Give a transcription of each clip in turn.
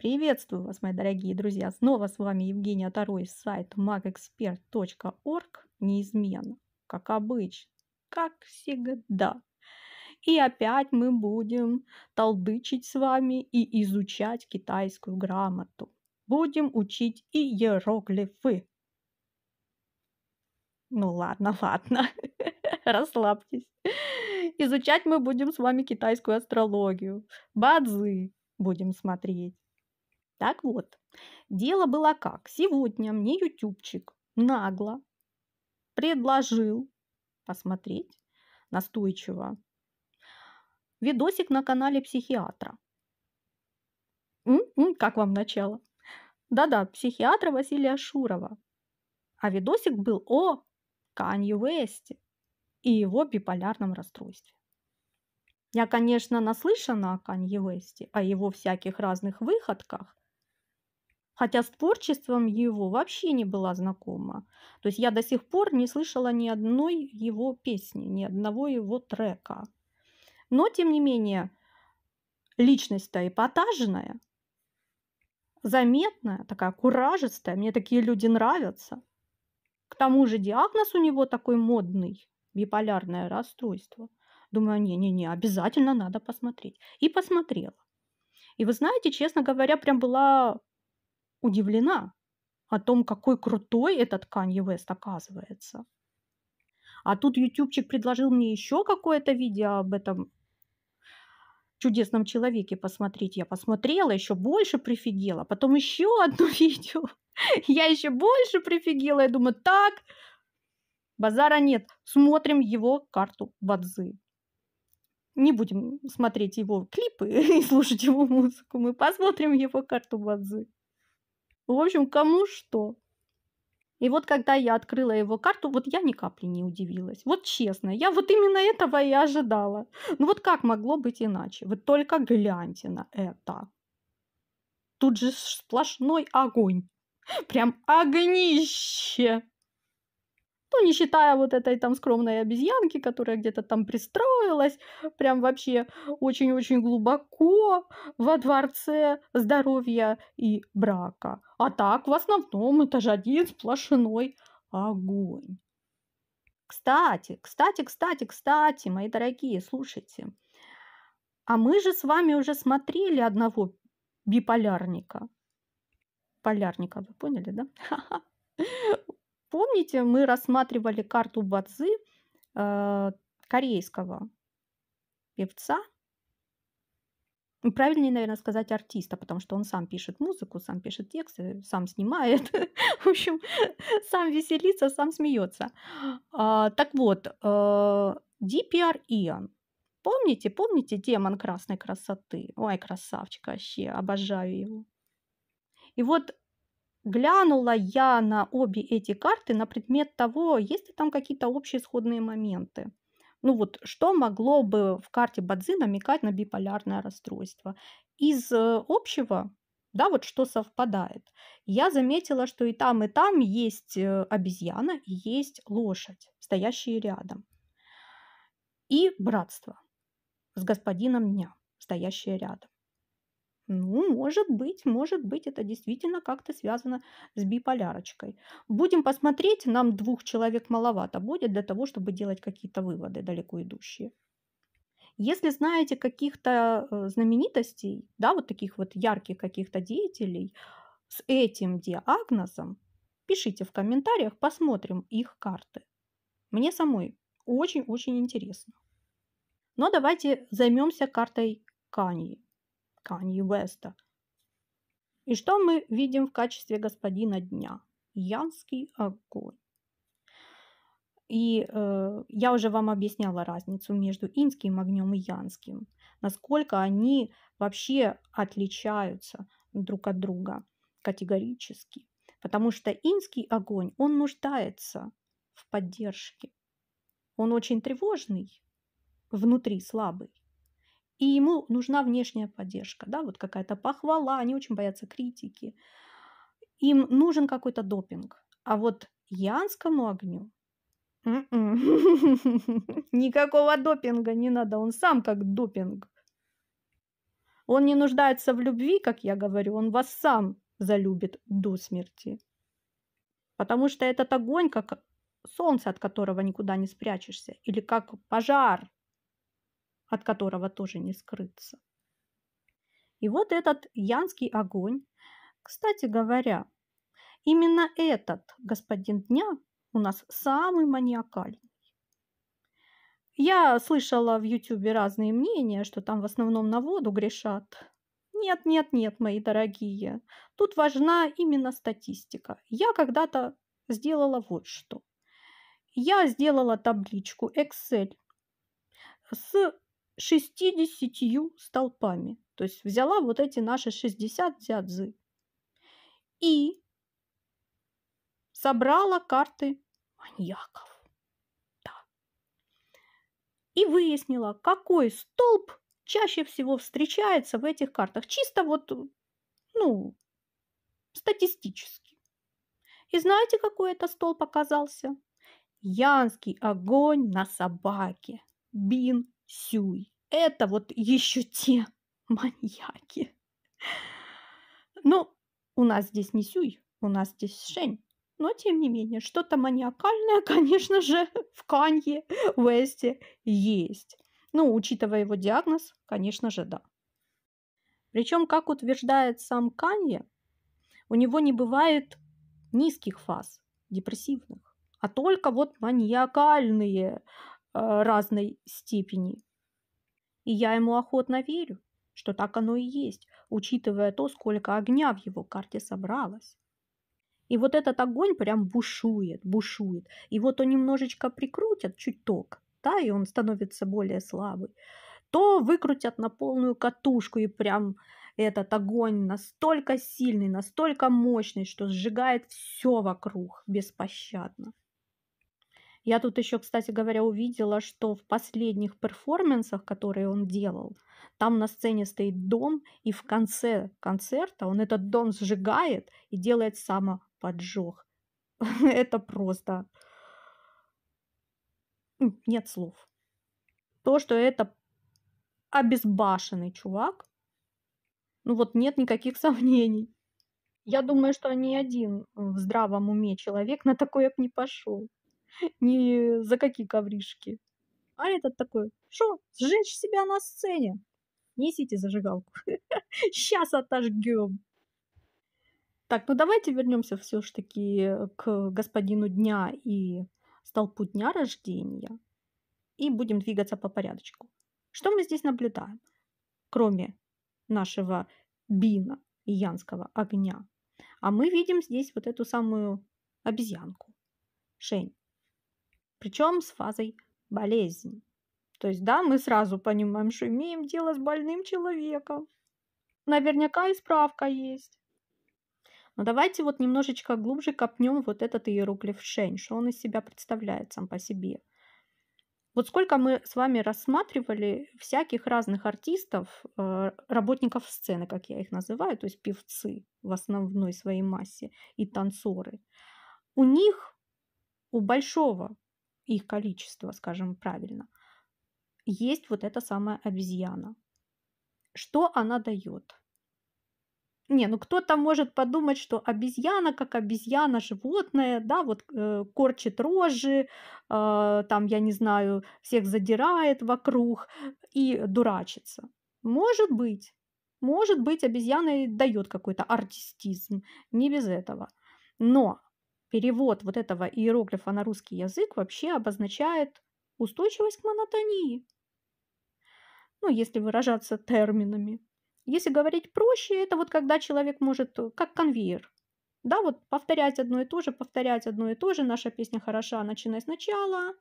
Приветствую вас, мои дорогие друзья! Снова с вами Евгения Тарой, сайт magexpert.org, неизменно, как обычно, как всегда. И опять мы будем толдычить с вами и изучать китайскую грамоту. Будем учить и иероглифы. Ну ладно, ладно, расслабьтесь. Изучать мы будем с вами китайскую астрологию, бадзы будем смотреть так вот, дело было как. Сегодня мне ютубчик нагло предложил посмотреть настойчиво видосик на канале психиатра. М-м, как вам начало? Да-да, психиатра Василия Шурова. А видосик был о Канье Уэсте и его биполярном расстройстве. Я, конечно, наслышана о Канье Уэсте о его всяких разных выходках хотя с творчеством его вообще не была знакома. То есть я до сих пор не слышала ни одной его песни, ни одного его трека. Но, тем не менее, личность-то эпатажная, заметная, такая куражистая, мне такие люди нравятся. К тому же диагноз у него такой модный, биполярное расстройство. Думаю, не-не-не, обязательно надо посмотреть. И посмотрела. И вы знаете, честно говоря, прям была удивлена о том, какой крутой этот Канье Вест оказывается. А тут ютубчик предложил мне еще какое-то видео об этом чудесном человеке посмотреть. Я посмотрела, еще больше прифигела. Потом еще одно видео. Я еще больше прифигела. Я думаю, так, базара нет. Смотрим его карту Бадзы. Не будем смотреть его клипы и слушать его музыку. Мы посмотрим его карту Бадзы. Ну, в общем, кому что. И вот когда я открыла его карту, вот я ни капли не удивилась. Вот честно, я вот именно этого и ожидала. Ну вот как могло быть иначе? Вы только гляньте на это. Тут же сплошной огонь. Прям огнище. Ну, не считая вот этой там скромной обезьянки, которая где-то там пристроилась, прям вообще очень-очень глубоко во дворце здоровья и брака. А так, в основном, это этаж один сплошной огонь. Кстати, кстати, кстати, кстати, мои дорогие, слушайте. А мы же с вами уже смотрели одного биполярника. Полярника, вы поняли, да? Помните, мы рассматривали карту Бадзи э, корейского певца, Правильнее, наверное, сказать артиста, потому что он сам пишет музыку, сам пишет тексты, сам снимает. В общем, сам веселится, сам смеется. А, так вот, э, DPR Ион. Помните, помните демон красной красоты? Ой, красавчик вообще, обожаю его. И вот глянула я на обе эти карты на предмет того, есть ли там какие-то общие исходные моменты. Ну вот, что могло бы в карте Бадзи намекать на биполярное расстройство? Из э, общего, да, вот что совпадает. Я заметила, что и там, и там есть э, обезьяна, есть лошадь, стоящие рядом. И братство с господином дня, стоящее рядом. Ну, может быть, может быть, это действительно как-то связано с биполярочкой. Будем посмотреть, нам двух человек маловато будет для того, чтобы делать какие-то выводы далеко идущие. Если знаете каких-то э, знаменитостей, да, вот таких вот ярких каких-то деятелей с этим диагнозом, пишите в комментариях, посмотрим их карты. Мне самой очень-очень интересно. Но давайте займемся картой Каньи. Канье Веста. И что мы видим в качестве господина дня? Янский огонь. И э, я уже вам объясняла разницу между инским огнем и янским, насколько они вообще отличаются друг от друга категорически. Потому что инский огонь, он нуждается в поддержке. Он очень тревожный, внутри слабый и ему нужна внешняя поддержка, да, вот какая-то похвала, они очень боятся критики. Им нужен какой-то допинг. А вот янскому огню м-м, никакого допинга не надо, он сам как допинг. Он не нуждается в любви, как я говорю, он вас сам залюбит до смерти. Потому что этот огонь, как солнце, от которого никуда не спрячешься, или как пожар, от которого тоже не скрыться. И вот этот янский огонь, кстати говоря, именно этот господин дня у нас самый маниакальный. Я слышала в Ютубе разные мнения, что там в основном на воду грешат. Нет, нет, нет, мои дорогие. Тут важна именно статистика. Я когда-то сделала вот что. Я сделала табличку Excel с шестидесятью столпами. То есть взяла вот эти наши 60 дзядзы и собрала карты маньяков. Да. И выяснила, какой столб чаще всего встречается в этих картах. Чисто вот, ну, статистически. И знаете, какой это столб оказался? Янский огонь на собаке. Бин Сюй. Это вот еще те маньяки. Но ну, у нас здесь не Сюй, у нас здесь Шень. Но, тем не менее, что-то маниакальное, конечно же, в Канье Уэсте есть. Ну, учитывая его диагноз, конечно же, да. Причем, как утверждает сам Канье, у него не бывает низких фаз, депрессивных, а только вот маниакальные Э, разной степени. И я ему охотно верю, что так оно и есть, учитывая то, сколько огня в его карте собралось. И вот этот огонь прям бушует, бушует. и вот он немножечко прикрутят чуть ток, да, и он становится более слабый, то выкрутят на полную катушку и прям этот огонь настолько сильный, настолько мощный, что сжигает все вокруг беспощадно. Я тут еще, кстати говоря, увидела, что в последних перформансах, которые он делал, там на сцене стоит дом, и в конце концерта он этот дом сжигает и делает самоподжог. Это просто... Нет слов. То, что это обезбашенный чувак, ну вот нет никаких сомнений. Я думаю, что ни один в здравом уме человек на такое бы не пошел. ни за какие ковришки. А этот такой, что, сжечь себя на сцене? Несите зажигалку. Сейчас отожгем. Так, ну давайте вернемся все ж таки э, к господину дня и столпу дня рождения. И будем двигаться по порядочку. Что мы здесь наблюдаем? Кроме нашего бина и янского огня. А мы видим здесь вот эту самую обезьянку, Шень причем с фазой болезни. То есть, да, мы сразу понимаем, что имеем дело с больным человеком. Наверняка и справка есть. Но давайте вот немножечко глубже копнем вот этот иероглиф Шень, что он из себя представляет сам по себе. Вот сколько мы с вами рассматривали всяких разных артистов, э, работников сцены, как я их называю, то есть певцы в основной своей массе и танцоры. У них, у большого их количество, скажем правильно, есть вот эта самая обезьяна. Что она дает? Не, ну кто-то может подумать, что обезьяна, как обезьяна, животное, да, вот э, корчит рожи, э, там, я не знаю, всех задирает вокруг и дурачится. Может быть, может быть, обезьяна и дает какой-то артистизм, не без этого. Но перевод вот этого иероглифа на русский язык вообще обозначает устойчивость к монотонии. Ну, если выражаться терминами. Если говорить проще, это вот когда человек может, э, как конвейер, да, вот повторять одно и то же, повторять одно и то же. Наша песня хороша, начиная сначала.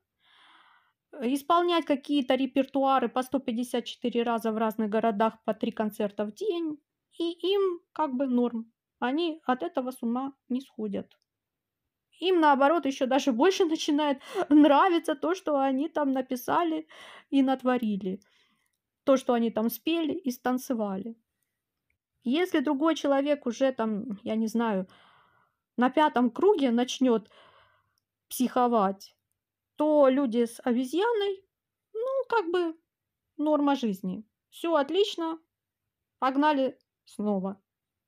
Э, исполнять какие-то репертуары по 154 раза в разных городах по три концерта в день. И им как бы норм. Они от этого с ума не сходят. Им, наоборот, еще даже больше начинает нравиться то, что они там написали и натворили. То, что они там спели и станцевали. Если другой человек уже там, я не знаю, на пятом круге начнет психовать, то люди с обезьяной, ну, как бы норма жизни. Все отлично, погнали снова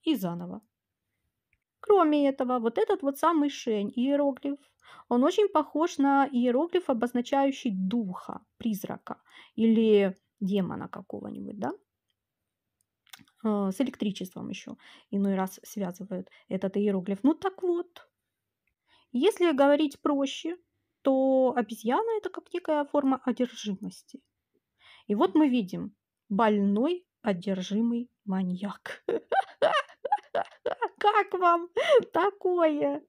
и заново. Кроме этого, вот этот вот самый шень, иероглиф, он очень похож на иероглиф, обозначающий духа, призрака или демона какого-нибудь, да? Э, с электричеством еще иной раз связывают этот иероглиф. Ну так вот, если говорить проще, то обезьяна это как некая форма одержимости. И вот мы видим больной одержимый маньяк. Как вам такое?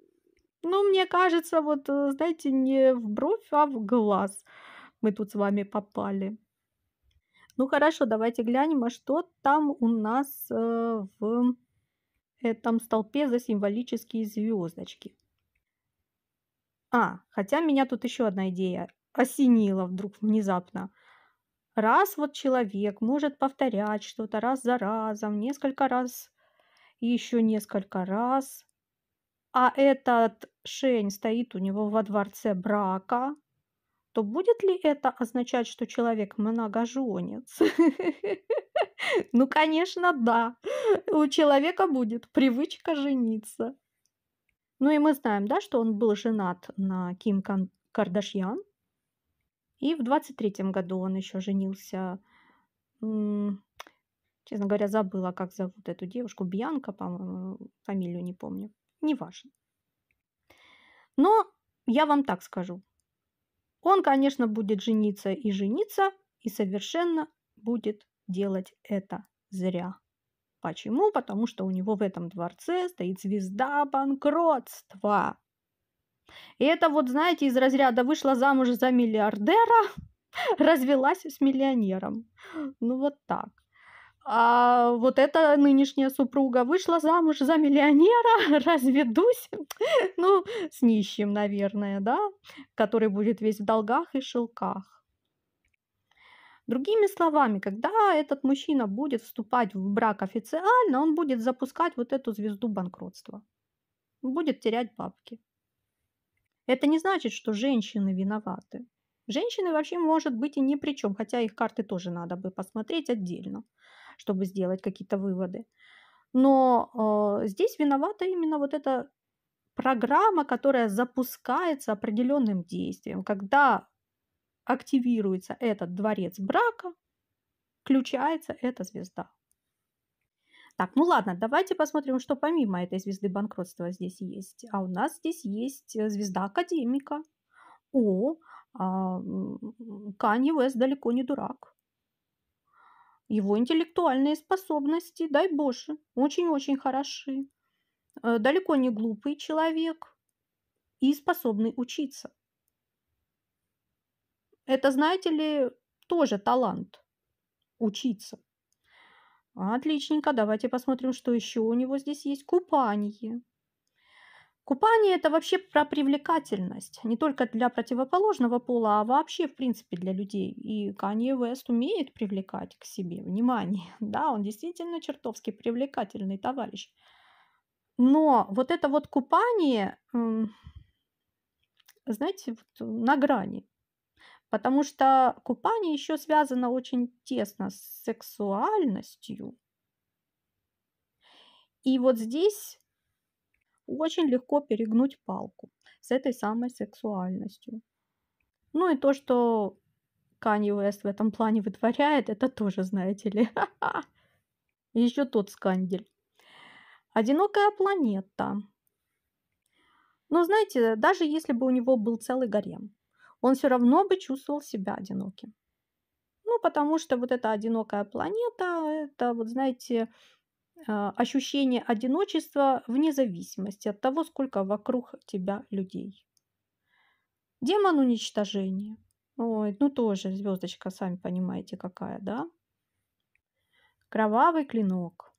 Ну, мне кажется, вот, э, знаете, не в бровь, а в глаз мы тут с вами попали. Ну хорошо, давайте глянем, а что там у нас э, в этом столпе за символические звездочки. А, хотя меня тут еще одна идея осенила вдруг внезапно. Раз вот человек может повторять что-то раз за разом, несколько раз еще несколько раз. А этот Шень стоит у него во дворце брака, то будет ли это означать, что человек многоженец? Ну, конечно, да. У человека будет привычка жениться. Ну и мы знаем, да, что он был женат на Ким Кардашьян. И в 23-м году он еще женился Честно говоря, забыла, а как зовут эту девушку. Бьянка, по-моему, фамилию не помню. Неважно. Но я вам так скажу. Он, конечно, будет жениться и жениться, и совершенно будет делать это зря. Почему? Потому что у него в этом дворце стоит звезда банкротства. И это вот, знаете, из разряда вышла замуж за миллиардера, развелась с миллионером. Ну вот так а вот эта нынешняя супруга вышла замуж за миллионера, разведусь, ну, с нищим, наверное, да, который будет весь в долгах и шелках. Другими словами, когда этот мужчина будет вступать в брак официально, он будет запускать вот эту звезду банкротства, будет терять бабки. Это не значит, что женщины виноваты. Женщины вообще, может быть, и ни при чем, хотя их карты тоже надо бы посмотреть отдельно чтобы сделать какие-то выводы. Но э, здесь виновата именно вот эта программа, которая запускается определенным действием. Когда активируется этот дворец брака, включается эта звезда. Так, ну ладно, давайте посмотрим, что помимо этой звезды банкротства здесь есть. А у нас здесь есть э, звезда академика. О, а, Канье Уэс далеко не дурак. Его интеллектуальные способности, дай Боже, очень-очень хороши. Э, далеко не глупый человек и способный учиться. Это, знаете ли, тоже талант учиться. Отличненько, давайте посмотрим, что еще у него здесь есть. Купание. Купание – это вообще про привлекательность, не только для противоположного пола, а вообще, в принципе, для людей. И Канье Вест умеет привлекать к себе внимание. Да, он действительно чертовски привлекательный товарищ. Но вот это вот купание, знаете, вот на грани. Потому что купание еще связано очень тесно с сексуальностью. И вот здесь очень легко перегнуть палку с этой самой сексуальностью. Ну и то, что Канье Уэст в этом плане вытворяет, это тоже, знаете ли, еще тот скандель. Одинокая планета. Но знаете, даже если бы у него был целый гарем, он все равно бы чувствовал себя одиноким. Ну, потому что вот эта одинокая планета, это, вот знаете, а, ощущение одиночества вне зависимости от того, сколько вокруг тебя людей. Демон уничтожения. Ой, ну тоже звездочка, сами понимаете, какая, да? Кровавый клинок.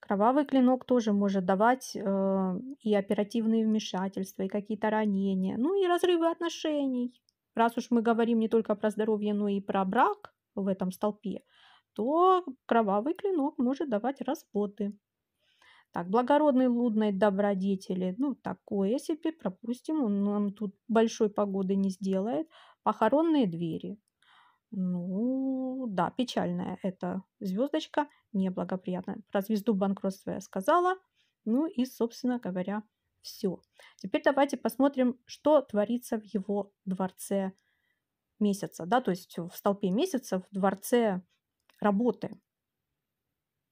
Кровавый клинок тоже может давать э, и оперативные вмешательства, и какие-то ранения, ну и разрывы отношений. Раз уж мы говорим не только про здоровье, но и про брак в этом столпе, то кровавый клинок может давать разводы. Так, благородный лудной добродетели, ну, такое себе, пропустим, он нам тут большой погоды не сделает. Похоронные двери. Ну, да, печальная эта звездочка, неблагоприятная. Про звезду банкротства я сказала. Ну и, собственно говоря, все. Теперь давайте посмотрим, что творится в его дворце месяца, да, то есть в столпе месяца, в дворце работы.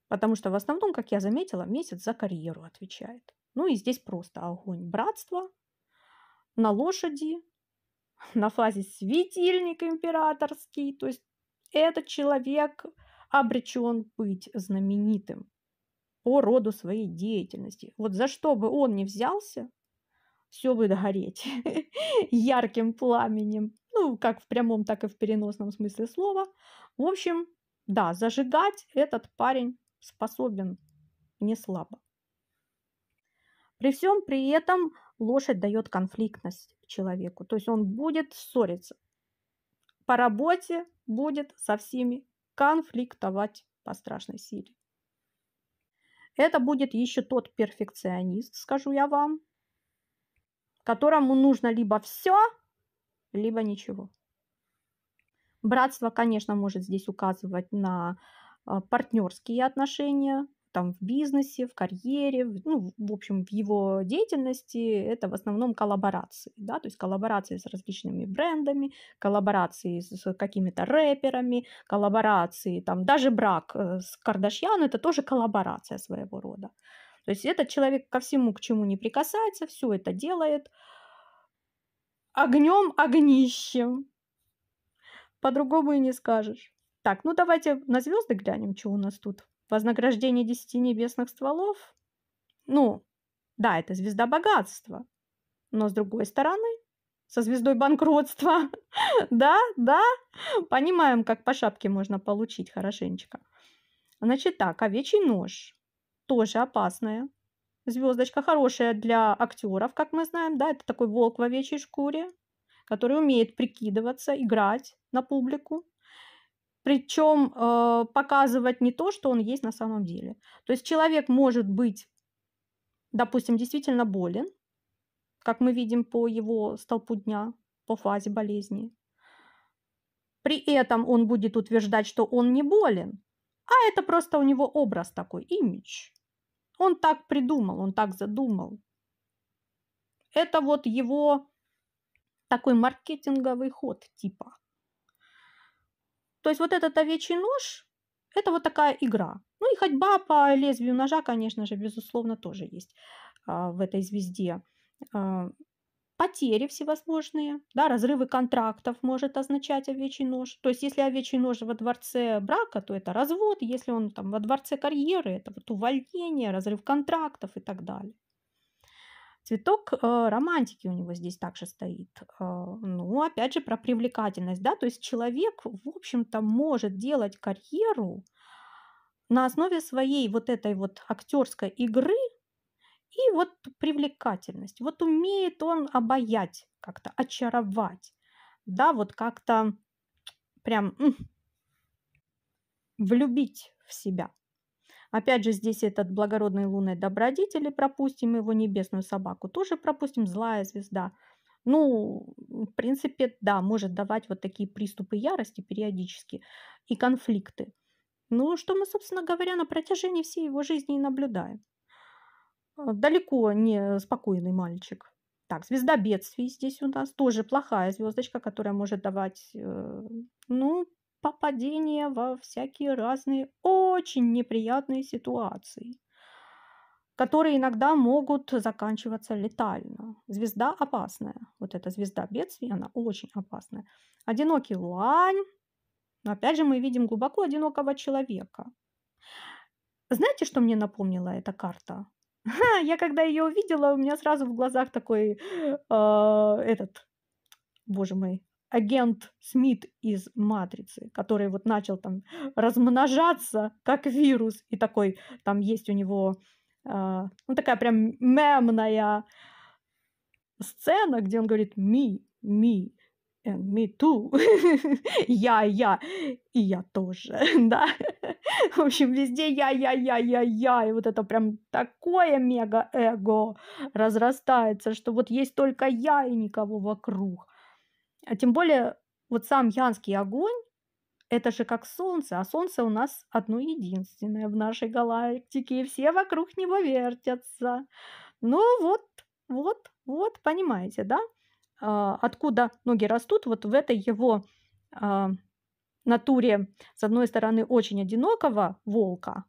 Потому что в основном, как я заметила, месяц за карьеру отвечает. Ну и здесь просто огонь. Братство на лошади, на фазе светильник императорский. То есть этот человек обречен быть знаменитым по роду своей деятельности. Вот за что бы он ни взялся, все будет гореть ярким пламенем. Ну, как в прямом, так и в переносном смысле слова. В общем, да, зажигать этот парень способен не слабо. При всем при этом лошадь дает конфликтность человеку. То есть он будет ссориться. По работе будет со всеми конфликтовать по страшной силе. Это будет еще тот перфекционист, скажу я вам, которому нужно либо все, либо ничего. Братство, конечно, может здесь указывать на а, партнерские отношения, там в бизнесе, в карьере, в, ну, в общем, в его деятельности это в основном коллаборации, да, то есть коллаборации с различными брендами, коллаборации с какими-то рэперами, коллаборации, там, даже брак э, с Кардашьян, это тоже коллаборация своего рода. То есть этот человек ко всему, к чему не прикасается, все это делает огнем огнищем. По-другому и не скажешь. Так, ну давайте на звезды глянем, что у нас тут. Вознаграждение десяти небесных стволов. Ну, да, это звезда богатства. Но с другой стороны, со звездой банкротства. да, да, понимаем, как по шапке можно получить хорошенечко. Значит так, овечий нож тоже опасная звездочка, хорошая для актеров, как мы знаем, да, это такой волк в овечьей шкуре который умеет прикидываться, играть на публику, причем э, показывать не то, что он есть на самом деле. То есть человек может быть, допустим, действительно болен, как мы видим по его столпу дня, по фазе болезни. При этом он будет утверждать, что он не болен, а это просто у него образ такой, имидж. Он так придумал, он так задумал. Это вот его такой маркетинговый ход типа. То есть вот этот овечий нож – это вот такая игра. Ну и ходьба по лезвию ножа, конечно же, безусловно, тоже есть а, в этой звезде. А, потери всевозможные, да, разрывы контрактов может означать овечий нож. То есть если овечий нож во дворце брака, то это развод, если он там во дворце карьеры, это вот увольнение, разрыв контрактов и так далее. Цветок э, романтики у него здесь также стоит. А, ну, опять же, про привлекательность, да, то есть человек, в общем-то, может делать карьеру на основе своей вот этой вот актерской игры и вот привлекательность. Вот умеет он обаять как-то, очаровать, да, вот как-то прям влюбить в себя. Опять же, здесь этот благородный лунный добродетель, пропустим его небесную собаку, тоже пропустим злая звезда. Ну, в принципе, да, может давать вот такие приступы ярости периодически и конфликты. Ну, что мы, собственно говоря, на протяжении всей его жизни и наблюдаем. А, далеко не спокойный мальчик. Так, звезда бедствий здесь у нас тоже плохая звездочка, которая может давать, э, ну, попадения во всякие разные очень неприятные ситуации, которые иногда могут заканчиваться летально. Звезда опасная. Вот эта звезда бедствий, она очень опасная. Одинокий лань, Но опять же мы видим глубоко одинокого человека. Знаете, что мне напомнила эта карта? Я когда ее увидела, у меня сразу в глазах такой э, этот, боже мой, агент Смит из «Матрицы», который вот начал там размножаться как вирус, и такой, там есть у него, э, ну, такая прям мемная сцена, где он говорит «me, me, and me too», «я, я, и я тоже», да, в общем, везде «я, я, я, я, я», и вот это прям такое мега-эго разрастается, что вот есть только «я» и никого вокруг. А тем более вот сам янский огонь, это же как солнце, а солнце у нас одно единственное в нашей галактике, и все вокруг него вертятся. Ну вот, вот, вот, понимаете, да? А, откуда ноги растут, вот в этой его а, натуре, с одной стороны, очень одинокого волка,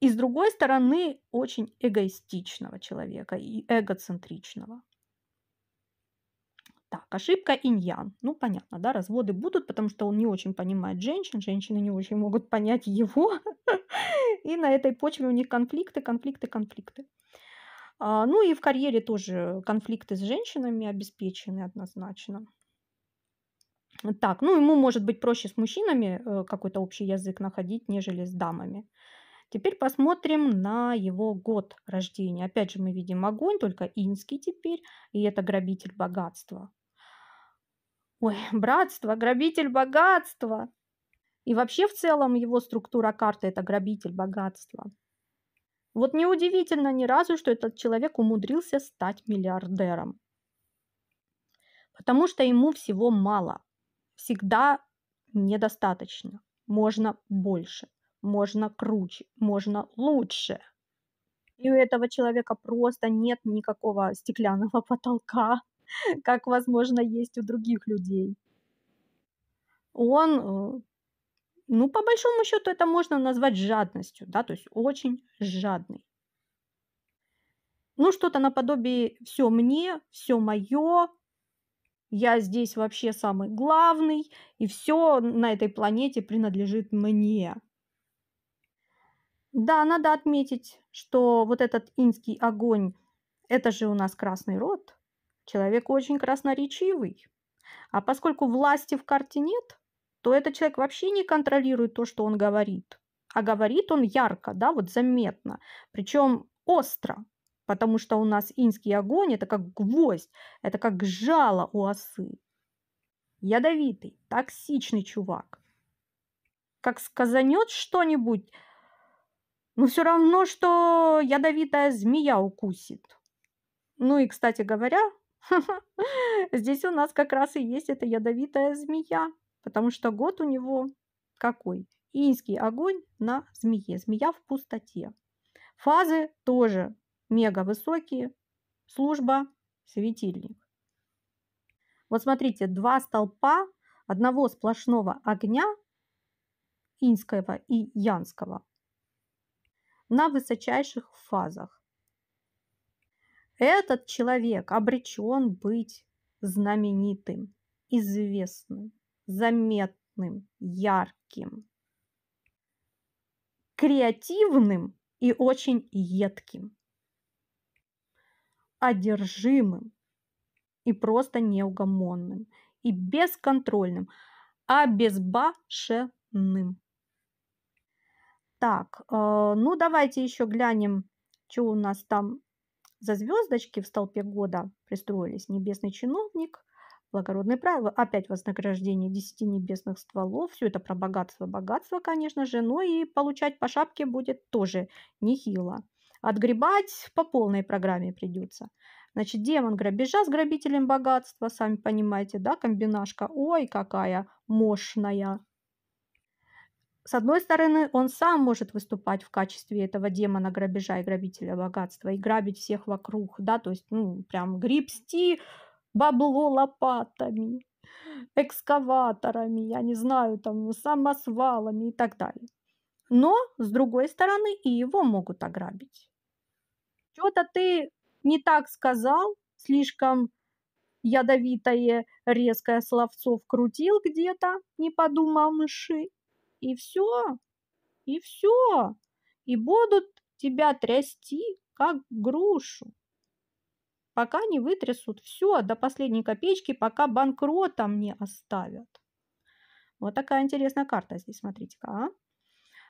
и с другой стороны, очень эгоистичного человека и эгоцентричного. Так, ошибка иньян. Ну, понятно, да, разводы будут, потому что он не очень понимает женщин, женщины не очень могут понять его. И на этой почве у них конфликты, конфликты, конфликты. А, ну и в карьере тоже конфликты с женщинами обеспечены однозначно. Так, ну ему может быть проще с мужчинами э, какой-то общий язык находить, нежели с дамами. Теперь посмотрим на его год рождения. Опять же мы видим огонь, только инский теперь, и это грабитель богатства. Ой, братство, грабитель богатства. И вообще в целом его структура карты – это грабитель богатства. Вот неудивительно ни разу, что этот человек умудрился стать миллиардером. Потому что ему всего мало. Всегда недостаточно. Можно больше, можно круче, можно лучше. И у этого человека просто нет никакого стеклянного потолка, как, возможно, есть у других людей. Он, э, ну, по большому счету, это можно назвать жадностью, да, то есть очень жадный. Ну, что-то наподобие все мне, все мое, я здесь вообще самый главный, и все на этой планете принадлежит мне. Да, надо отметить, что вот этот инский огонь, это же у нас красный род, Человек очень красноречивый. А поскольку власти в карте нет, то этот человек вообще не контролирует то, что он говорит. А говорит он ярко, да, вот заметно. Причем остро, потому что у нас инский огонь – это как гвоздь, это как жало у осы. Ядовитый, токсичный чувак. Как сказанет что-нибудь, но ну, все равно, что ядовитая змея укусит. Ну и, кстати говоря, Здесь у нас как раз и есть эта ядовитая змея, потому что год у него какой? Инский огонь на змее, змея в пустоте. Фазы тоже мега высокие, служба, светильник. Вот смотрите, два столпа одного сплошного огня, инского и янского, на высочайших фазах. Этот человек обречен быть знаменитым, известным, заметным, ярким, креативным и очень едким, одержимым и просто неугомонным, и бесконтрольным, а безбашенным. Так, э, ну давайте еще глянем, что у нас там за звездочки в столпе года пристроились небесный чиновник, благородные правила, опять вознаграждение десяти небесных стволов, все это про богатство, богатство, конечно же, но и получать по шапке будет тоже нехило. Отгребать по полной программе придется. Значит, демон грабежа с грабителем богатства, сами понимаете, да, комбинашка, ой, какая мощная. С одной стороны, он сам может выступать в качестве этого демона грабежа и грабителя богатства и грабить всех вокруг, да, то есть, ну, прям гребсти бабло лопатами, экскаваторами, я не знаю, там, самосвалами и так далее. Но, с другой стороны, и его могут ограбить. Что-то ты не так сказал, слишком ядовитое резкое словцо вкрутил где-то, не подумал мыши, и все, и все, и будут тебя трясти, как грушу, пока не вытрясут все до последней копеечки, пока банкротом не оставят. Вот такая интересная карта здесь, смотрите-ка. А?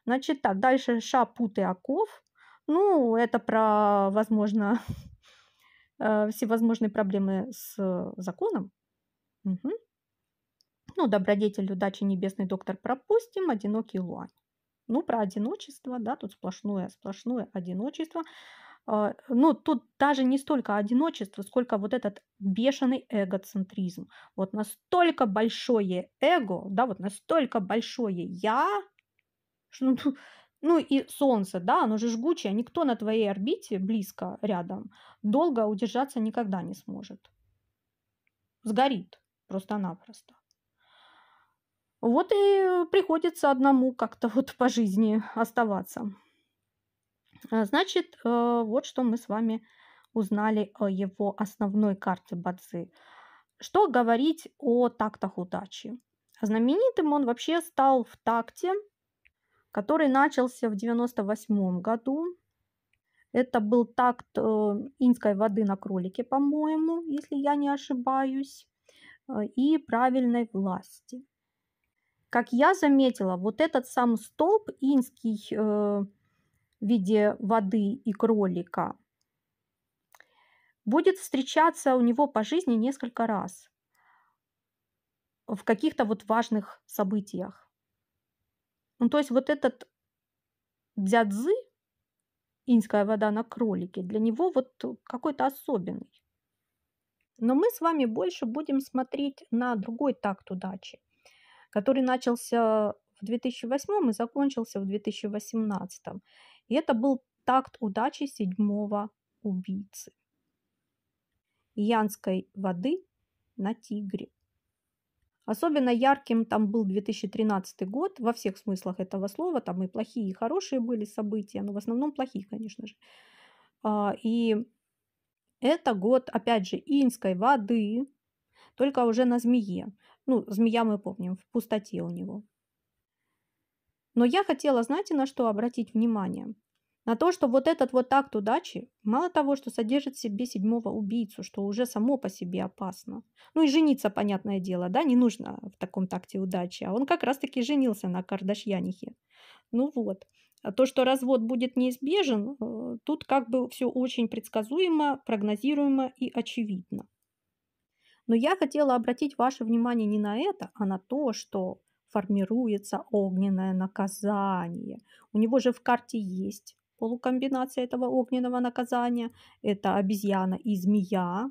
Значит так, дальше шапуты, оков. Ну, это про, возможно, э, всевозможные проблемы с законом. Угу. Ну, добродетель удачи небесный доктор пропустим, одинокий Луань. Ну, про одиночество, да, тут сплошное, сплошное одиночество. А, ну, тут даже не столько одиночество, сколько вот этот бешеный эгоцентризм. Вот настолько большое эго, да, вот настолько большое я, что, ну, ну и солнце, да, оно же жгучее, никто на твоей орбите близко, рядом, долго удержаться никогда не сможет. Сгорит просто-напросто. Вот и приходится одному как-то вот по жизни оставаться. А, значит, э, вот что мы с вами узнали о его основной карте Бадзи. Что говорить о тактах удачи? Знаменитым он вообще стал в такте, который начался в 98 году. Это был такт э, инской воды на кролике, по-моему, если я не ошибаюсь, э, и правильной власти. Как я заметила, вот этот сам столб инский э, в виде воды и кролика будет встречаться у него по жизни несколько раз в каких-то вот важных событиях. Ну, то есть вот этот дзядзы, инская вода на кролике, для него вот какой-то особенный. Но мы с вами больше будем смотреть на другой такт удачи – который начался в 2008 и закончился в 2018. И это был такт удачи седьмого убийцы. Янской воды на Тигре. Особенно ярким там был 2013 год во всех смыслах этого слова. Там и плохие, и хорошие были события, но в основном плохие, конечно же. А, и это год, опять же, инской воды, только уже на змее. Ну, змея мы помним, в пустоте у него. Но я хотела, знаете, на что обратить внимание? На то, что вот этот вот акт удачи, мало того, что содержит в себе седьмого убийцу, что уже само по себе опасно. Ну и жениться, понятное дело, да, не нужно в таком такте удачи. А он как раз-таки женился на Кардашьянихе. Ну вот. А то, что развод будет неизбежен, э, тут как бы все очень предсказуемо, прогнозируемо и очевидно. Но я хотела обратить ваше внимание не на это, а на то, что формируется огненное наказание. У него же в карте есть полукомбинация этого огненного наказания. Это обезьяна и змея.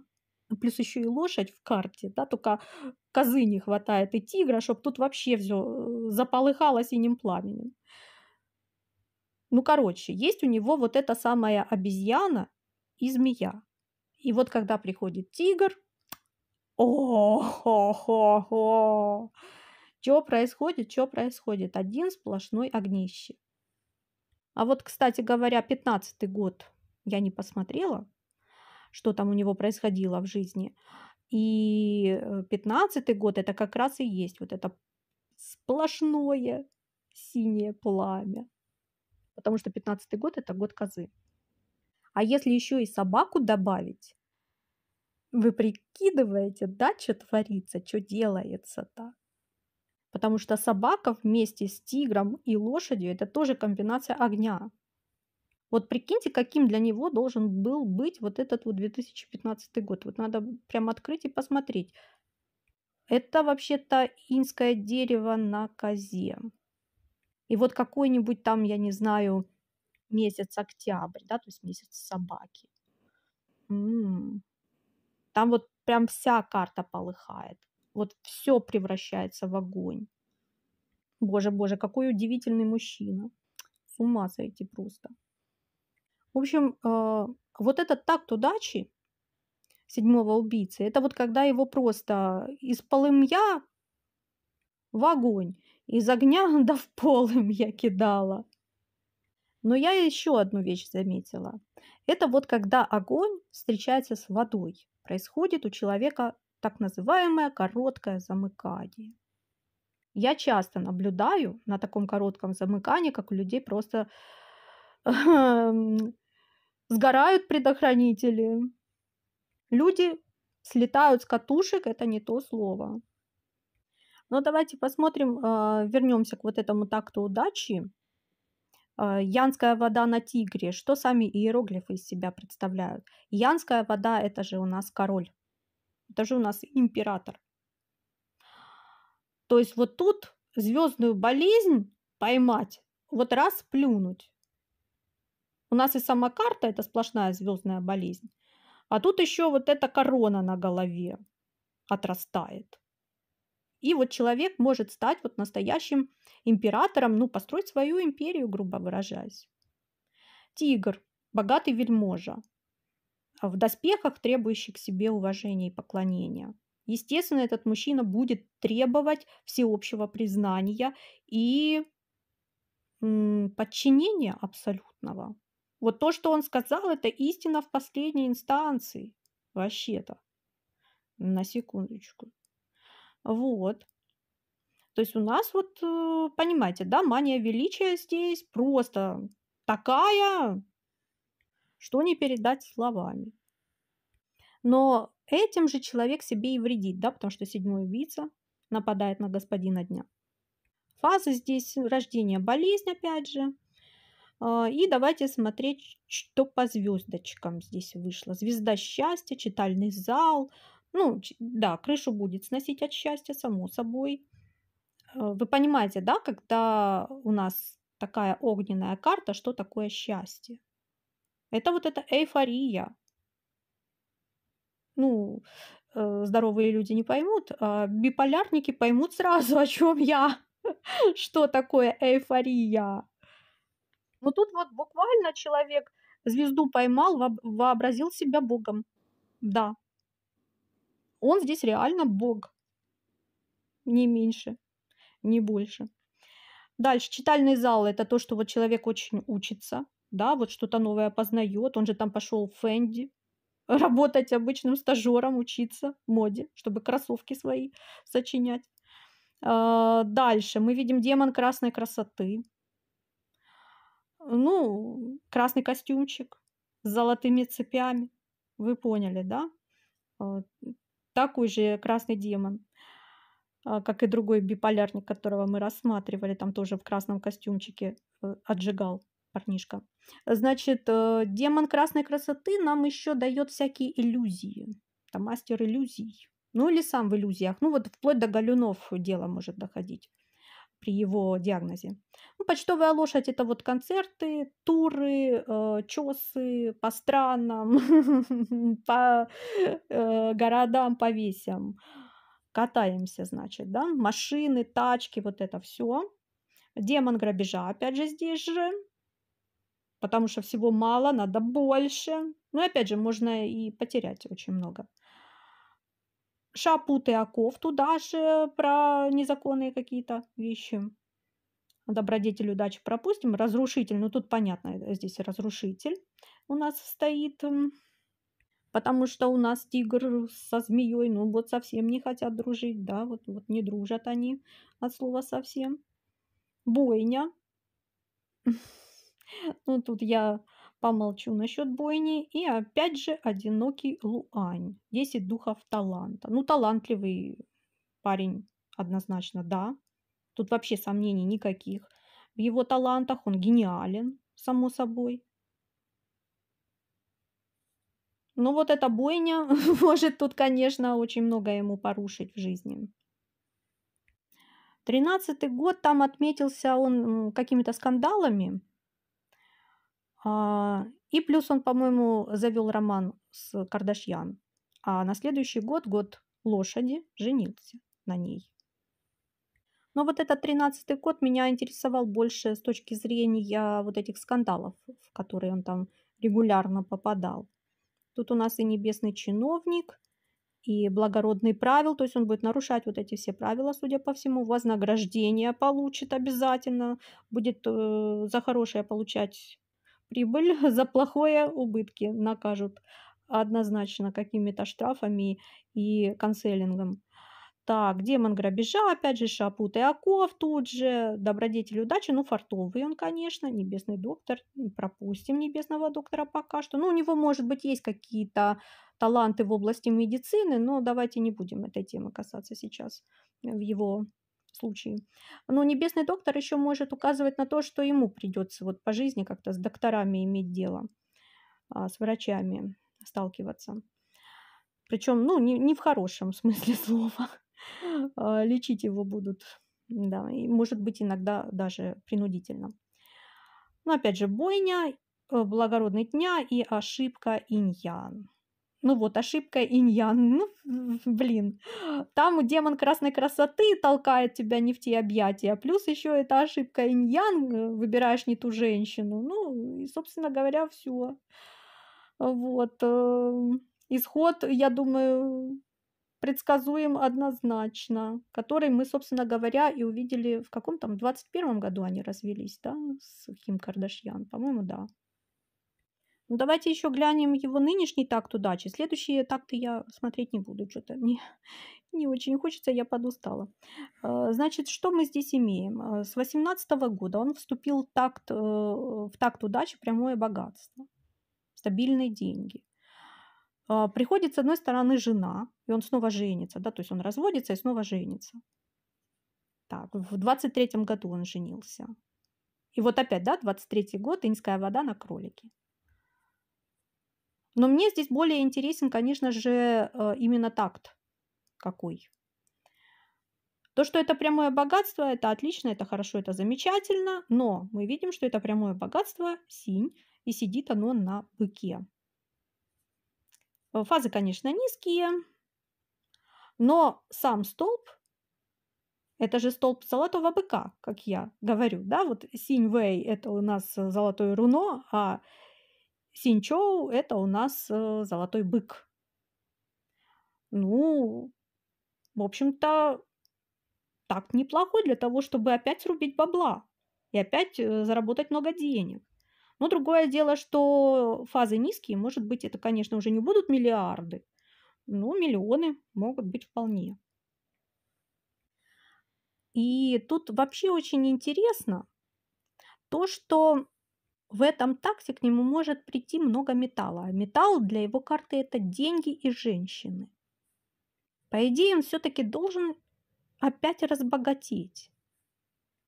Плюс еще и лошадь в карте, да, только козы не хватает и тигра, чтобы тут вообще все э, заполыхало синим пламенем. Ну, короче, есть у него вот эта самая обезьяна и змея. И вот когда приходит тигр, о-хо-хо-хо! Чё происходит, чё происходит? Один сплошной огнище. А вот, кстати говоря, пятнадцатый год я не посмотрела, что там у него происходило в жизни. И э, пятнадцатый год это как раз и есть вот это сплошное синее пламя. Потому что пятнадцатый год это год козы. А если еще и собаку добавить, вы прикидываете, да, что творится, что делается-то? Потому что собака вместе с тигром и лошадью – это тоже комбинация огня. Вот прикиньте, каким для него должен был быть вот этот вот 2015 год. Вот надо прям открыть и посмотреть. Это вообще-то инское дерево на козе. И вот какой-нибудь там, я не знаю, месяц октябрь, да, то есть месяц собаки. М-м, там вот прям вся карта полыхает. Вот все превращается в огонь. Боже, боже, какой удивительный мужчина. С ума сойти просто. В общем, э, вот этот такт удачи седьмого убийцы, это вот когда его просто из полымья в огонь, из огня да в полымья кидала. Но я еще одну вещь заметила. Это вот когда огонь встречается с водой происходит у человека так называемое короткое замыкание. Я часто наблюдаю на таком коротком замыкании, как у людей просто эм, сгорают предохранители. Люди слетают с катушек, это не то слово. Но давайте посмотрим, э, вернемся к вот этому такту удачи. А, Янская вода на тигре. Что сами иероглифы из себя представляют? Янская вода – это же у нас король. Это же у нас император. То есть вот тут звездную болезнь поймать, вот раз плюнуть. У нас и сама карта – это сплошная звездная болезнь. А тут еще вот эта корона на голове отрастает. И вот человек может стать вот настоящим императором, ну, построить свою империю, грубо выражаясь. Тигр, богатый вельможа, в доспехах, требующих к себе уважения и поклонения. Естественно, этот мужчина будет требовать всеобщего признания и подчинения абсолютного. Вот то, что он сказал, это истина в последней инстанции, вообще-то. На секундочку. Вот. То есть у нас вот, э, понимаете, да, мания величия здесь просто такая, что не передать словами. Но этим же человек себе и вредит, да, потому что седьмой убийца нападает на господина дня. Фазы здесь рождения, болезнь, опять же. А, и давайте смотреть, что по звездочкам здесь вышло. Звезда счастья, читальный зал, ну, да, крышу будет сносить от счастья, само собой. А, вы понимаете, да, когда у нас такая огненная карта, что такое счастье? Это вот эта эйфория. Ну, э, здоровые люди не поймут, а биполярники поймут сразу, о чем я, что такое эйфория. Ну, тут вот буквально человек звезду поймал, вообразил себя богом. Да, он здесь реально бог. Не меньше, не больше. Дальше, читальный зал – это то, что вот человек очень учится, да, вот что-то новое познает. Он же там пошел в Фэнди работать обычным стажером, учиться моде, чтобы кроссовки свои сочинять. А, дальше мы видим демон красной красоты. Ну, красный костюмчик с золотыми цепями. Вы поняли, да? А, такой же красный демон, а, как и другой биполярник, которого мы рассматривали, там тоже в красном костюмчике э, отжигал парнишка. Значит, э, демон красной красоты нам еще дает всякие иллюзии. Это мастер иллюзий. Ну или сам в иллюзиях. Ну вот вплоть до галюнов дело может доходить при его диагнозе. Ну, почтовая лошадь это вот концерты, туры, э, чесы по странам, по э, городам, по весям. Катаемся, значит, да, машины, тачки, вот это все. Демон грабежа, опять же, здесь же, потому что всего мало, надо больше. Но ну, опять же, можно и потерять очень много шапут и оков туда же про незаконные какие-то вещи. Добродетель удачи пропустим. Разрушитель, ну тут понятно, э, здесь разрушитель у нас стоит. Потому что у нас тигр со змеей, ну вот совсем не хотят дружить, да, вот, вот не дружат они от слова совсем. Бойня. Ну тут я Помолчу насчет бойни. И опять же одинокий Луань. 10 духов таланта. Ну, талантливый парень однозначно, да. Тут вообще сомнений никаких. В его талантах он гениален, само собой. Но ну, вот эта бойня может тут, конечно, очень много ему порушить в жизни. Тринадцатый год там отметился он какими-то скандалами, а, и плюс он, по-моему, завел роман с Кардашьян. А на следующий год, год лошади, женился на ней. Но вот этот тринадцатый год меня интересовал больше с точки зрения вот этих скандалов, в которые он там регулярно попадал. Тут у нас и небесный чиновник, и благородный правил, то есть он будет нарушать вот эти все правила, судя по всему, вознаграждение получит обязательно, будет э, за хорошее получать прибыль, за плохое убытки накажут однозначно какими-то штрафами и канцелингом. Так, демон грабежа, опять же, шапут и оков тут же, добродетель удачи, ну, фартовый он, конечно, небесный доктор, пропустим небесного доктора пока что. Ну, у него, может быть, есть какие-то таланты в области медицины, но давайте не будем этой темы касаться сейчас в его случае. Но небесный доктор еще может указывать на то, что ему придется вот по жизни как-то с докторами иметь дело, а, с врачами сталкиваться. Причем, ну, не, не в хорошем смысле слова. А, лечить его будут, да, и может быть иногда даже принудительно. Но опять же, бойня, э, благородный дня и ошибка иньян. Ну вот, ошибка иньян. Ну, блин. Там демон красной красоты толкает тебя не в те объятия. Плюс еще это ошибка иньян, э, выбираешь не ту женщину. Ну, и, собственно говоря, все. Вот. Э, исход, я думаю, предсказуем однозначно, который мы, собственно говоря, и увидели в каком там 21 году они развелись, да, с Ким Кардашьян, по-моему, да. Ну, давайте еще глянем его нынешний такт удачи. Следующие такты я смотреть не буду, что-то мне не очень хочется, я подустала. А, значит, что мы здесь имеем? А, с 18 года он вступил в такт, э, в такт удачи прямое богатство, стабильные деньги. А, приходит, с одной стороны, жена, и он снова женится, да, то есть он разводится и снова женится. Так, в 23-м году он женился. И вот опять, да, 23-й год, инская вода на кролике. Но мне здесь более интересен, конечно же, э, именно такт какой. То, что это прямое богатство, это отлично, это хорошо, это замечательно, но мы видим, что это прямое богатство синь, и сидит оно на быке. Э, фазы, конечно, низкие, но сам столб, это же столб золотого быка, как я говорю, да, вот синь вэй – это у нас золотое руно, а Синчоу – это у нас э, золотой бык. Ну, в общем-то, так неплохой для того, чтобы опять рубить бабла и опять э, заработать много денег. Но другое дело, что фазы низкие, может быть, это, конечно, уже не будут миллиарды, но миллионы могут быть вполне. И тут вообще очень интересно то, что в этом такте к нему может прийти много металла, а металл для его карты – это деньги и женщины. По идее, он все-таки должен опять разбогатеть,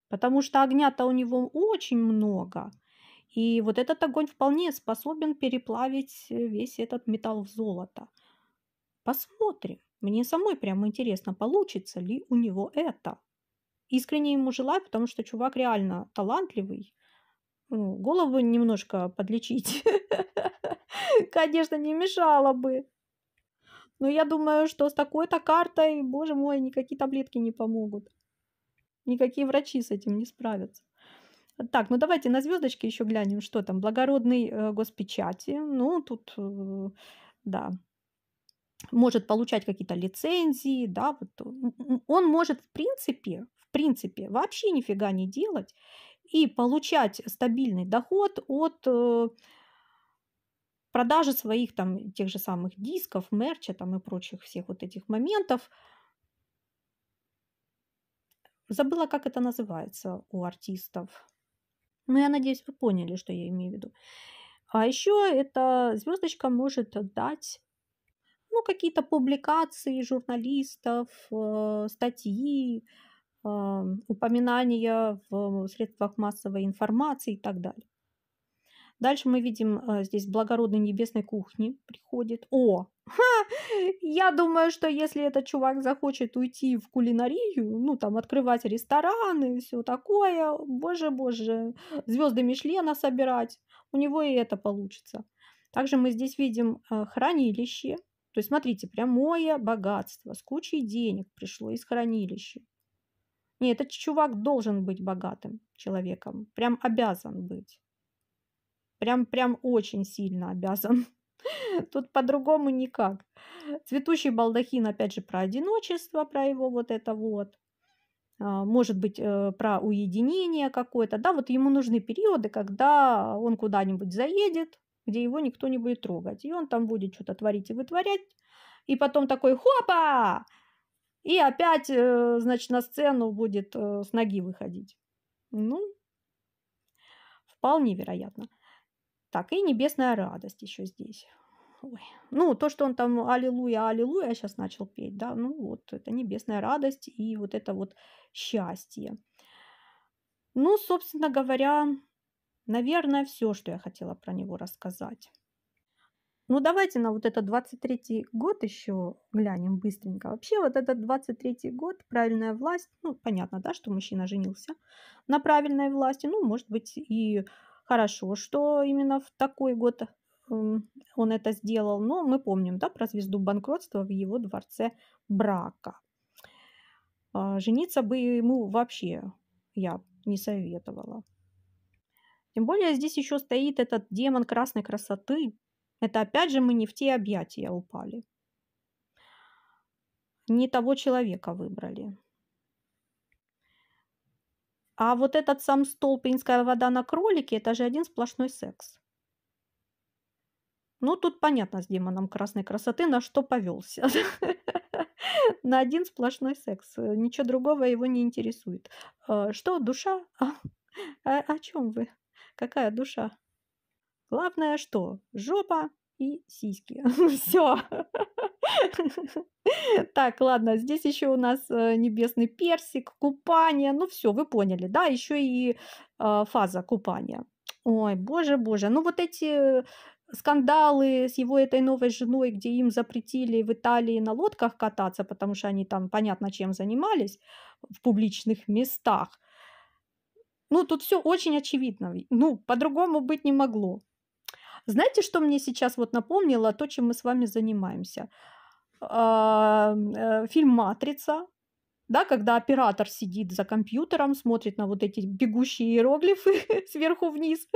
потому что огня-то у него очень много, и вот этот огонь вполне способен переплавить э, весь этот металл в золото. Посмотрим. Мне самой прямо интересно, получится ли у него это. Искренне ему желаю, потому что чувак реально талантливый ну, голову немножко подлечить, конечно, не мешало бы. Но я думаю, что с такой-то картой, боже мой, никакие таблетки не помогут. Никакие врачи с этим не справятся. Так, ну давайте на звездочки еще глянем, что там. Благородный э, госпечати. Ну, тут, э, да, может получать какие-то лицензии, да, вот он может, в принципе, в принципе, вообще нифига не делать и получать стабильный доход от э, продажи своих там тех же самых дисков, мерча там и прочих всех вот этих моментов. Забыла, как это называется у артистов. Но ну, я надеюсь, вы поняли, что я имею в виду. А еще эта звездочка может дать ну, какие-то публикации журналистов, э, статьи, упоминания в средствах массовой информации и так далее. Дальше мы видим э, здесь благородной небесной кухни приходит. О, ха, я думаю, что если этот чувак захочет уйти в кулинарию, ну там открывать рестораны, все такое, боже, боже, звезды Мишлена собирать, у него и это получится. Также мы здесь видим э, хранилище. То есть, смотрите, прямое богатство с кучей денег пришло из хранилища. Не, этот чувак должен быть богатым человеком. Прям обязан быть. Прям, прям очень сильно обязан. Тут по-другому никак. Цветущий балдахин, опять же, про одиночество, про его вот это вот. А, может быть, э, про уединение какое-то. Да, вот ему нужны периоды, когда он куда-нибудь заедет, где его никто не будет трогать. И он там будет что-то творить и вытворять. И потом такой, хопа, и опять, э, значит, на сцену будет э, с ноги выходить. Ну, вполне вероятно. Так, и небесная радость еще здесь. Ой. Ну, то, что он там аллилуйя, аллилуйя сейчас начал петь, да, ну вот, это небесная радость и вот это вот счастье. Ну, собственно говоря, наверное, все, что я хотела про него рассказать. Ну, давайте на вот этот 23-й год еще глянем быстренько. Вообще, вот этот 23-й год, правильная власть, ну, понятно, да, что мужчина женился на правильной власти. Ну, может быть, и хорошо, что именно в такой год эм, он это сделал. Но мы помним, да, про звезду банкротства в его дворце брака. А, жениться бы ему вообще я не советовала. Тем более здесь еще стоит этот демон красной красоты, это опять же мы не в те объятия упали. Не того человека выбрали. А вот этот сам стол «Пинская вода на кролике» – это же один сплошной секс. Ну, тут понятно с демоном красной красоты, на что повелся. На один сплошной секс. Ничего другого его не интересует. Э, что, душа? А, а, о чем вы? Какая душа? Главное что? Жопа и сиськи. Все. Так, ладно, здесь еще у нас э, небесный персик, купание. Ну все, вы поняли, да, еще и э, фаза купания. Ой, боже, боже. Ну вот эти скандалы с его этой новой женой, где им запретили в Италии на лодках кататься, потому что они там понятно чем занимались в публичных местах. Ну, тут все очень очевидно. Ну, по-другому быть не могло. Знаете, что мне сейчас вот напомнило то, чем мы с вами занимаемся? А, э, фильм «Матрица», да, когда оператор сидит за компьютером, смотрит на вот эти бегущие иероглифы сверху вниз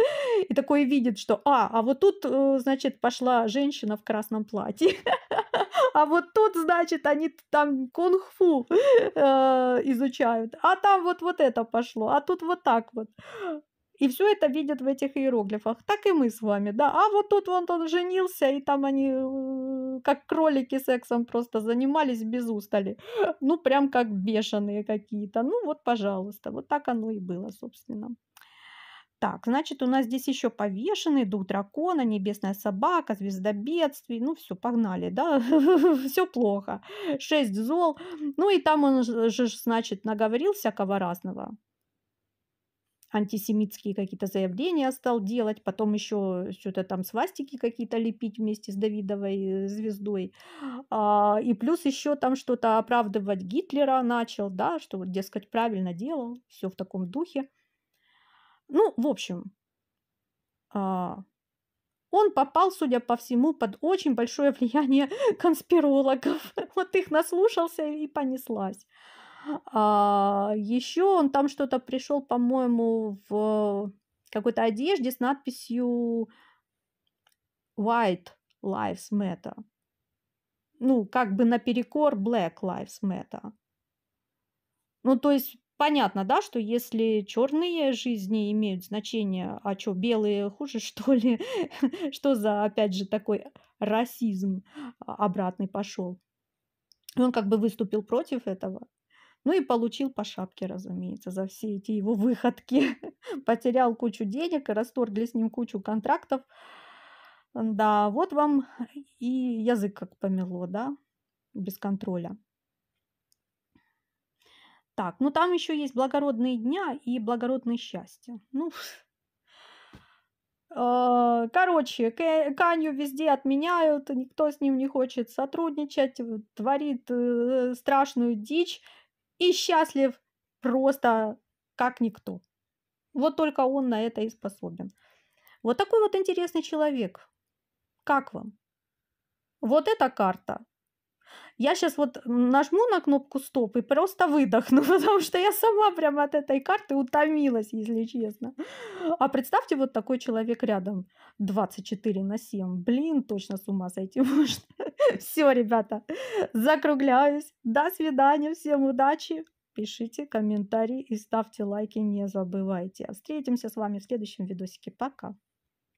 и такое видит, что а, а вот тут, э, значит, пошла женщина в красном платье, а вот тут, значит, они там кунг-фу э, изучают, а там вот вот это пошло, а тут вот так вот. И все это видят в этих иероглифах. Так и мы с вами, да. А вот тут вон он женился, и там они э, как кролики сексом просто занимались без устали. Ну, прям как бешеные какие-то. Ну, вот, пожалуйста. Вот так оно и было, собственно. Так, значит, у нас здесь еще повешенный, дух дракона, небесная собака, звезда бедствий. Ну, все, погнали, да? все плохо. Шесть зол. Ну, и там он же, значит, наговорил всякого разного антисемитские какие-то заявления стал делать, потом еще что-то там свастики какие-то лепить вместе с Давидовой э, звездой. А, и плюс еще там что-то оправдывать Гитлера начал, да, что вот, дескать, правильно делал, все в таком духе. Ну, в общем, а, он попал, судя по всему, под очень большое влияние конспирологов. Вот их наслушался и понеслась. А, еще он там что-то пришел, по-моему, в какой-то одежде с надписью White Lives Matter. Ну, как бы наперекор Black Lives Matter. Ну, то есть понятно, да, что если черные жизни имеют значение, а что, белые хуже, что ли? что за, опять же, такой расизм обратный пошел? И он как бы выступил против этого. Ну и получил по шапке, разумеется, за все эти его выходки. Потерял кучу денег, расторгли с ним кучу контрактов. Да, вот вам и язык как помело, да, без контроля. Так, ну там еще есть благородные дня и благородное счастье. Ну, э, Короче, Канью везде отменяют, никто с ним не хочет сотрудничать, творит э, страшную дичь, и счастлив просто как никто. Вот только он на это и способен. Вот такой вот интересный человек. Как вам? Вот эта карта я сейчас вот нажму на кнопку стоп и просто выдохну, потому что я сама прямо от этой карты утомилась, если честно. А представьте, вот такой человек рядом 24 на 7. Блин, точно с ума сойти можно. Все, ребята, закругляюсь. До свидания, всем удачи. Пишите комментарии и ставьте лайки, не забывайте. Встретимся с вами в следующем видосике. Пока!